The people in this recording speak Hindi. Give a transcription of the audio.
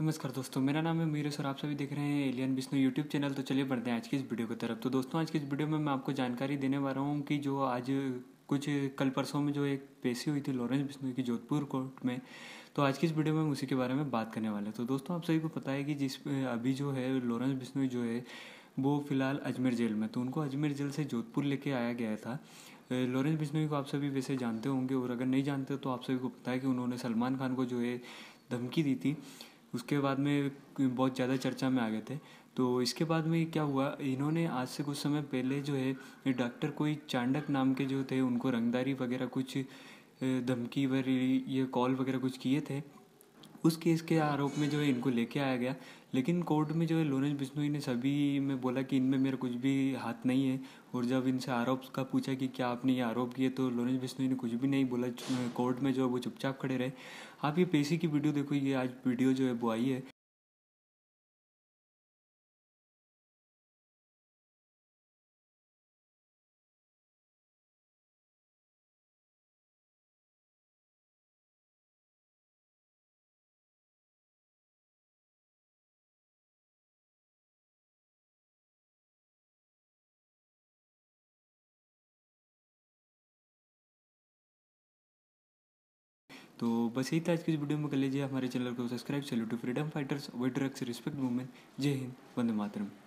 नमस्कार दोस्तों मेरा नाम है मीरस और आप सभी देख रहे हैं एलियन बिश्नो यूट्यूब चैनल तो चलिए बढ़ते हैं आज की इस वीडियो की तरफ तो दोस्तों आज की इस वीडियो में मैं आपको जानकारी देने वाला हूँ कि जो आज कुछ कल परसों में जो एक पेशी हुई थी लॉरेंस बिश्नोई की जोधपुर कोर्ट में तो आज की इस वीडियो में हम उसी के बारे में बात करने वाले हैं तो दोस्तों आप सभी को पता है कि जिस अभी जो है लॉरेंस बिश्नोई जो है वो फिलहाल अजमेर जेल में तो उनको अजमेर जेल से जोधपुर लेके आया गया था लॉरेंस बिश्नोई को आप सभी वैसे जानते होंगे और अगर नहीं जानते तो आप सभी को पता है कि उन्होंने सलमान खान को जो है धमकी दी थी उसके बाद में बहुत ज़्यादा चर्चा में आ गए थे तो इसके बाद में क्या हुआ इन्होंने आज से कुछ समय पहले जो है डॉक्टर कोई चांडक नाम के जो थे उनको रंगदारी वगैरह कुछ धमकी वगैरह ये कॉल वगैरह कुछ किए थे उस केस के आरोप में जो है इनको लेके आया गया लेकिन कोर्ट में जो है लोनेज बिश्नोई ने सभी में बोला कि इनमें मेरा कुछ भी हाथ नहीं है और जब इनसे आरोप का पूछा कि क्या आपने ये आरोप किए तो लोनेज बिश्नोई ने कुछ भी नहीं बोला कोर्ट में जो है वो चुपचाप खड़े रहे आप ये पेशी की वीडियो देखो ये आज वीडियो जो है वो आई है तो बस यही था आज की इस वीडियो में कर लीजिए हमारे चैनल को सब्सक्राइब चलो टू फ्रीडम फाइटर्स वे ड्रग्स रिस्पेक्ट मूवमेंट जय हिंद वंदे मातरम